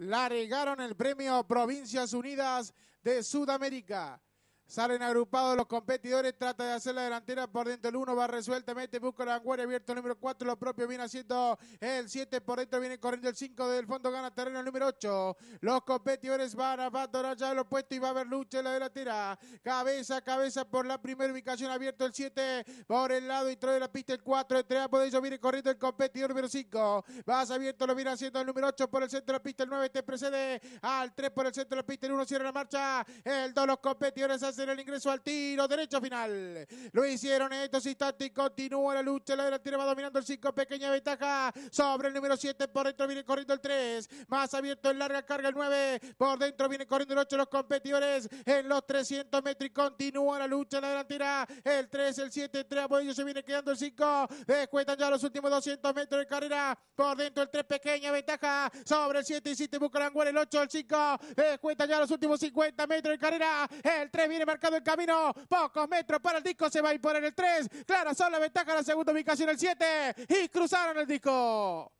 la regaron el premio Provincias Unidas de Sudamérica. Salen agrupados los competidores, trata de hacer la delantera por dentro el 1, va resueltamente, busca la vanguardia, abierto el número 4, lo propio viene haciendo el 7, por dentro viene corriendo el 5 del fondo, gana terreno el número 8. Los competidores van a abandonar ya lo puesto y va a haber lucha en la delantera. Cabeza, cabeza por la primera ubicación, abierto el 7, por el lado y de la pista el 4, entre ambos ellos viene corriendo el competidor número 5. Vas abierto, lo viene haciendo el número 8 por el centro de la pista, el 9 te precede al 3 por el centro de la pista, el 1 cierra la marcha, el 2 los competidores hacen en el ingreso al tiro, derecho final. Lo hicieron estos instantes y continúa la lucha. La delantera va dominando el 5, pequeña ventaja sobre el número 7. Por dentro viene corriendo el 3, más abierto en larga carga el 9. Por dentro viene corriendo el 8. Los competidores en los 300 metros y continúa la lucha. La delantera, el 3, el 7, entre ambos ellos se viene quedando el 5. Descuentan ya los últimos 200 metros de carrera. Por dentro el 3, pequeña ventaja sobre el 7 y 7. angular el 8, el 5. Descuentan ya los últimos 50 metros de carrera. El 3 viene marcado el camino. Pocos metros para el disco. Se va a imponer el 3. Clara, son la ventaja. La segunda ubicación el 7. Y cruzaron el disco.